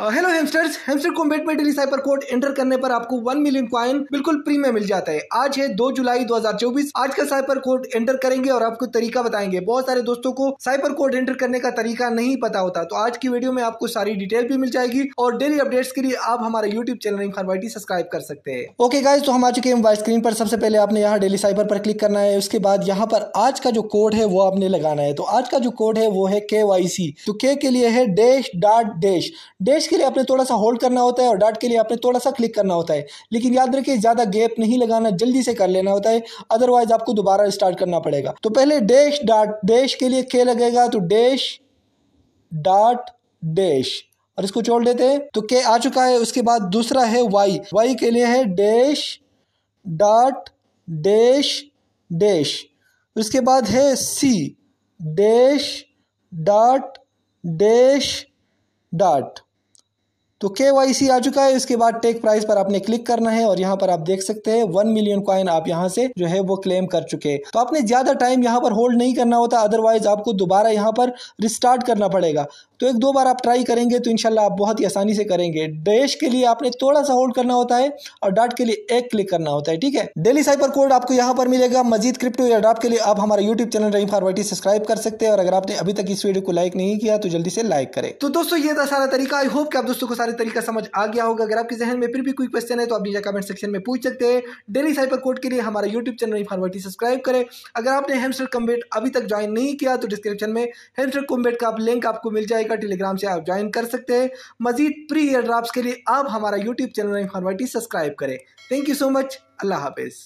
hello hamsters hamster Kombat daily cipher code enter करने पर आपको वन मिलियन क्वाइन बिल्कुल प्री में मिल जाता है आज है दो जुलाई 2024 आज का साइबर कोड एंटर करेंगे और आपको तरीका बताएंगे बहुत सारे दोस्तों को साइबर कोड एंटर करने का तरीका नहीं पता होता तो आज की वीडियो में आपको सारी डिटेल भी मिल जाएगी और डेली अपडेट्स के लिए आप हमारे यूट्यूब चैनल इमखान वाइटी सब्सक्राइब कर सकते हैं ओके गाइज तो हम आ चुके हैं स्क्रीन पर सबसे पहले आपने यहाँ डेली साइबर पर क्लिक करना है उसके बाद यहाँ पर आज का जो कोड है वो आपने लगाना है तो आज का जो कोड है वो है के तो के लिए है dash dot dash dash flash के लिए आपने थोड़ा सा होल्ड करना होता है और डाट के लिए आपने थोड़ा सा क्लिक करना होता है लेकिन याद रखिए ज़्यादा गैप नहीं लगाना जल्दी से कर लेना होता है अदरवाइज आपको दोबारा स्टार्ट करना पड़ेगा तो पहले डैश डॉट डैश के लिए के लगेगा तो डैश डॉट डैश और इसको छोड़ देते हैं तो के आ चुका है उसके बाद दूसरा है वाई वाई के लिए है डैश डॉट डैश डैश उसके बाद है C dash dot dash dot तो के आ चुका है इसके बाद टेक प्राइस पर आपने क्लिक करना है और यहाँ पर आप देख सकते हैं वन मिलियन क्वाइन आप यहाँ से जो है वो क्लेम कर चुके हैं तो आपने ज़्यादा टाइम यहाँ पर होल्ड नहीं करना होता अदरवाइज आपको दोबारा यहाँ पर रिस्टार्ट करना पड़ेगा तो एक दो बार आप ट्राई करेंगे तो इनशाला आप बहुत ही आसानी से करेंगे डैश के लिए आपने थोड़ा सा होल्ड करना होता है और डाट के लिए एक क्लिक करना होता है ठीक है डेली साइबर कोड आपको यहाँ पर मिलेगा मजीद क्रिप्टो या डाट के लिए आप हमारा यूट्यूब चैनल रही फॉरवर्टी सब्सक्राइब कर सकते हैं और अगर आपने अभी तक इस वीडियो को लाइक नहीं किया तो जल्दी से लाइक करें तो दोस्तों ये था सारा तरीका आई होप कि आप दोस्तों को सारे सारे तरीका समझ आ गया होगा अगर आपके जहन में फिर भी कोई क्वेश्चन है तो आप नीचे कमेंट सेक्शन में पूछ सकते हैं डेली साइबर कोड के लिए हमारा यूट्यूब चैनल फार्मेटी सब्सक्राइब करें अगर आपने हेमस्टर कम्बेट अभी तक ज्वाइन नहीं किया तो डिस्क्रिप्शन में हेमस्टर कम्बेट का आप लिंक आपको मिल जाएगा टेलीग्राम से आप ज्वाइन कर सकते हैं मजीद प्री एयर ड्राफ्ट के लिए आप हमारा यूट्यूब चैनल फार्मेटी सब्सक्राइब करें थैंक यू सो मच अल्लाह हाफिज़